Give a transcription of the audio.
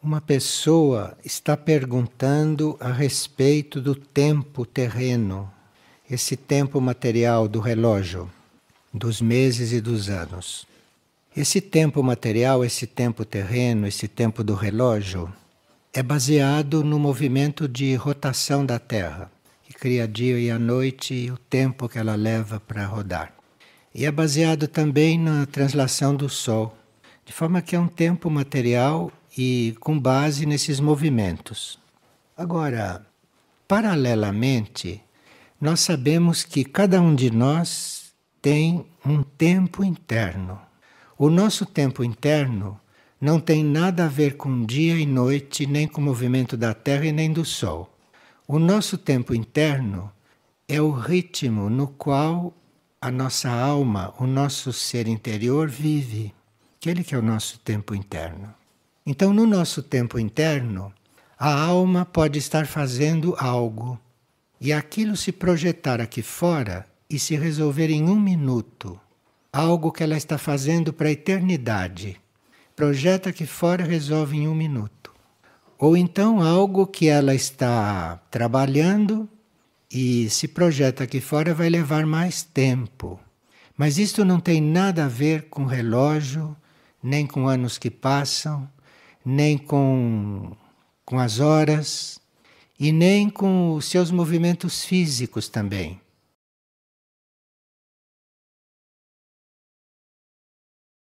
Uma pessoa está perguntando a respeito do tempo terreno, esse tempo material do relógio, dos meses e dos anos. Esse tempo material, esse tempo terreno, esse tempo do relógio é baseado no movimento de rotação da Terra, que cria dia e a noite e o tempo que ela leva para rodar. E é baseado também na translação do Sol, de forma que é um tempo material e com base nesses movimentos. Agora, paralelamente, nós sabemos que cada um de nós tem um tempo interno. O nosso tempo interno não tem nada a ver com dia e noite, nem com o movimento da Terra e nem do Sol. O nosso tempo interno é o ritmo no qual a nossa alma, o nosso ser interior vive, aquele que é o nosso tempo interno. Então, no nosso tempo interno, a alma pode estar fazendo algo e aquilo se projetar aqui fora e se resolver em um minuto. Algo que ela está fazendo para a eternidade. Projeta aqui fora resolve em um minuto. Ou então algo que ela está trabalhando e se projeta aqui fora vai levar mais tempo. Mas isto não tem nada a ver com relógio, nem com anos que passam, nem com, com as horas e nem com os seus movimentos físicos também.